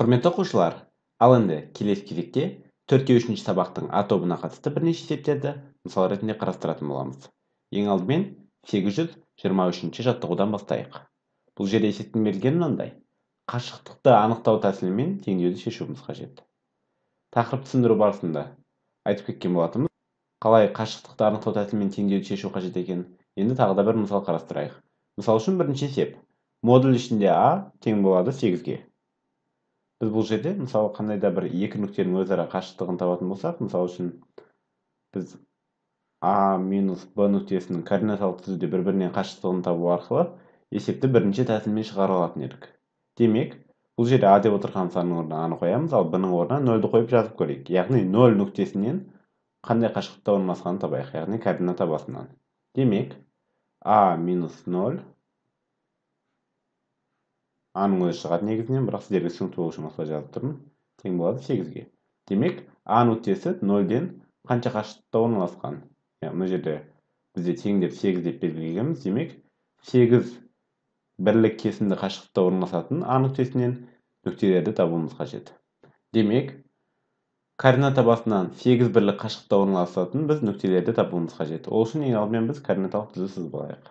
құрметті оқушылар ал енді келесі кезекте төртте үшінші сабақтың а тобына қатысты бірнеше есептерді мысал ретінде қарастыратын боламыз ең алдымен 823 үшінші жаттығудан бастайық бұл жерде есептің берілгені мынандай қашықтықты анықтау тәсілімен теңдеуді шешуіміз қажет тақырыпты түсіндіру барысында айтып кеткен болатынбыз қалай қашықтықты анықтау тәсілімен теңдеуді шешу қажет екенін енді тағы да бір мысал қарастырайық мысал үшін бірінші есеп модуль ішінде а тең болады сегізге біз бұл жерде мысалы қандай да бір екі нүктенің өзара қашықтығын табатын болсақ мысалы үшін біз а минус б нүктесінің координаталық түзуде бір бірінен қашықтығын табу арқылы есепті бірінші тәсілмен шығара алатын едік демек бұл жерде а деп отырған санның орнына аны қоямыз ал б-ның орнына нөлді қойып жазып көрейік яғни нөл нүктесінен қандай қашықтықта орналасқанын табайық яғни координата басынан демек а минус нөл а-ның өзі шығады негізінен бірақ сіздерге түсінікті болу үшін осылай жазып тұрмын тең болады сегізге демек а нүктесі нөлден қанша қашықтықта орналасқан яғни э, мына жерде бізде тең деп сегіз деп белгілегенбіз демек сегіз бірлік кесінді қашықтықта орналасатын а нүктесінен нүктелерді табуымыз қажет демек координата басынан 8 бірлік қашықтықта орналасатын біз нүктелерді табуымыз қажет ол үшін ең алдымен біз координаталық түзу сызбалайық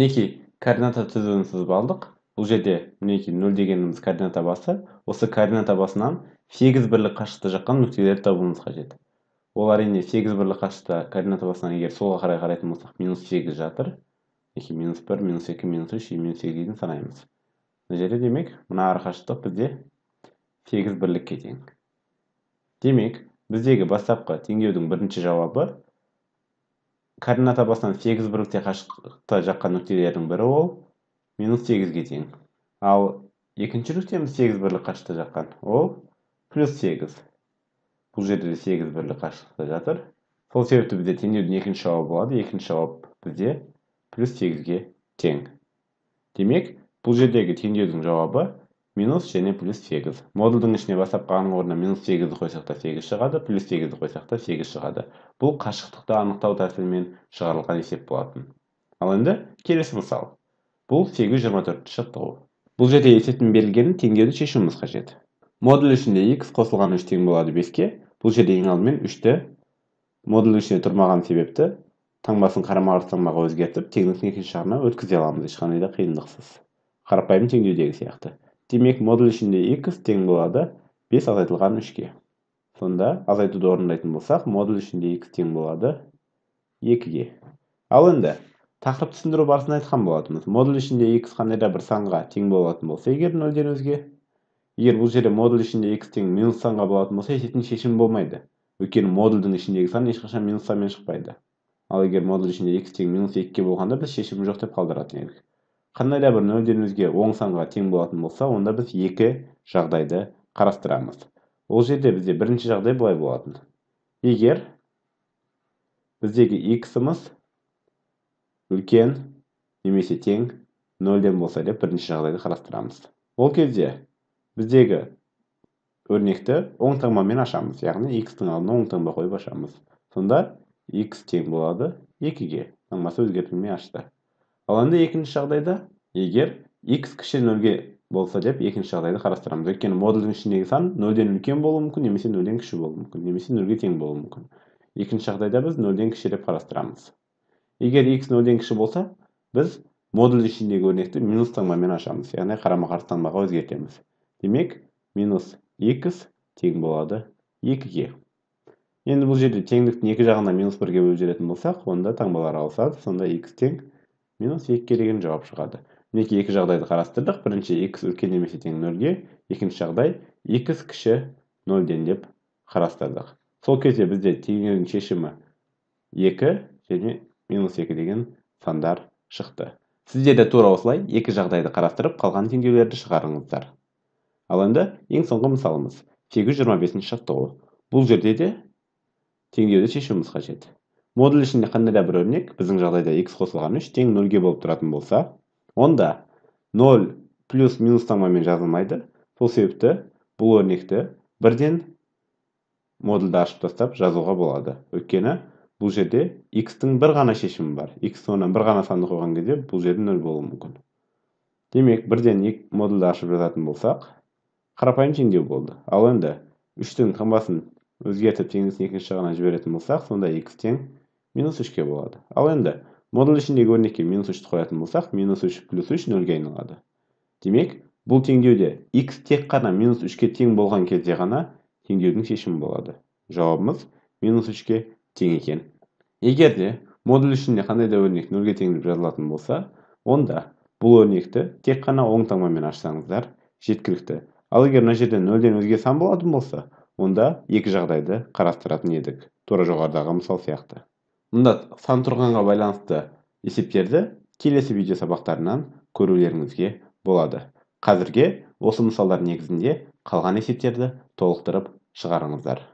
мінекей координата түзуін сызып алдық бұл жерде мінекей нөл дегеніміз координата басы осы координата басынан сегіз бірлік қашықтықта жатқан нүктелерді табуымыз қажет ол әрине сегіз бірлік қашықта координата басынан егер солға қарай қарайтын болсақ минус сегіз жатыр мінекей минус бір минус екі минус үш и минус сегіз дейін санаймыз мына жерде демек мына арақашықтық бізде сегіз бірлікке тең демек біздегі бастапқы теңдеудің бірінші жауабы координата басынан сегіз бірлікте қашықтықта жаққан нүктелердің бірі ол минус 8-ге тең ал екінші нүктеміз 8 бірлік қашықта жатқан ол плюс 8 бұл жерде де 8 бірлік қашықтықта жатыр сол себепті бізде теңдеудің екінші жауабы болады екінші жауап бізде плюс 8-ге тең демек бұл жердегі теңдеудің жауабы минус және плюс 8. Модульдің ішіне басап қалғанның орнына минус 8-ді қойсақ та 8 шығады, плюс 8-ді қойсақ та 8 шығады. Бұл қашықтықты анықтау тәсілімен шығарылған есеп болатын. Ал енді келесі мысал бұл 824 жаттығу бұл жерде есептің берілгенін теңдеуді шешуіміз қажет модуль ішінде x қосылған 3 тең болады 5-ке бұл жерде ең алдымен 3-ті модуль ішінде тұрмаған себепті таңбасын қарама қарсы таңбаға өзгертіп теңдіктің екінші жағына өткізе аламыз ешқандай да қиындықсыз қарапайым теңдеудегі сияқты демек модуль ішінде x тең болады 5 азайтылған 3-ке сонда азайтуды орындайтын болсақ модуль ішінде x тең болады 2-ге ал енді тақырып түсіндіру барысында айтқан болатынбыз модуль ішінде x қандай да бір санға тең болатын болса егер нөлден өзге егер бұл жерде модуль ішінде x тең минус санға болатын болса есептің шешімі болмайды өйткені модульдің ішіндегі сан ешқашан минус санмен шықпайды ал егер модуль ішінде x тең минус екіге болғанда біз шешімі жоқ деп қалдыратын едік қандай да бір нөлден өзге оң санға тең болатын болса онда біз екі жағдайды қарастырамыз ол жерде бізде бірінші жағдай былай болатын егер біздегі x-іміз үлкен немесе тең нөлден болса деп бірінші жағдайды қарастырамыз ол кезде біздегі өрнекті оң таңбамен ашамыз яғни x-тің алдына оң таңба қойып ашамыз сонда x тең болады екіге таңбасы өзгертілмей ашты ал енді екінші жағдайда егер x кіші нөлге болса деп екінші жағдайды қарастырамыз өйткені модульдің ішіндегі сан нөлден үлкен болуы мүмкін немесе нөлден кіші болуы мүмкін немесе нөлге тең болуы мүмкін екінші жағдайда біз нөлден кіші деп қарастырамыз егер x нөлден кіші болса біз модуль ішіндегі өрнекті минус таңбамен ашамыз яғни қарама қарсы таңбаға өзгертеміз демек минус x тең болады екіге енді бұл жерде теңдіктің екі жағына минус бірге бөліп жіберетін болсақ онда таңбалар ауысады сонда x тең минус екіге деген жауап шығады мінекей екі жағдайды қарастырдық бірінші x үлкен немесе тең нөлге екінші жағдай x кіші нөлден деп қарастырдық сол кезде бізде теңеудің шешімі екі және минус екі деген сандар шықты сізде де тура осылай екі жағдайды қарастырып қалған теңдеулерді шығарыңыздар ал енді ең соңғы мысалымыз 825 жаттығу бұл жерде де теңдеуді шешуіміз қажет модуль ішінде қандай да бір өрнек біздің жағдайда x қосылған 3 тең нөлге болып тұратын болса онда 0 плюс минус таңбамен жазылмайды сол себепті бұл өрнекті бірден модульді ашып тастап жазуға болады өйткені бұл жерде x бір ғана шешімі бар x орнына бір ғана санды қойған кезде бұл жерде нөл болуы мүмкін демек бірден екі модульді ашып жазатын болсақ қарапайым теңдеу болды ал енді үштің таңбасын өзгертіп теңдесін екінші жағына жіберетін болсақ сонда x тең минус үшке болады ал енді модуль ішіндегі өрнекке минус үшті қоятын болсақ минус үш плюс үш нөлге айналады демек бұл теңдеуде x тек қана минус үшке тең болған кезде ғана теңдеудің шешімі болады жауабымыз минус үшке тең екен егер де модуль ішінде қандай да өрнек нөлге теңеліп жазылатын болса онда бұл өрнекті тек қана оң таңбамен ашсаңыздар жеткілікті ал егер мына жерде нөлден өзге сан болатын болса онда екі жағдайды қарастыратын едік тура жоғарыдағы мысал сияқты мұнда сан тұрғанға байланысты есептерді келесі видео сабақтарынан көрулеріңізге болады қазірге осы мысалдар негізінде қалған есептерді толықтырып шығарыңыздар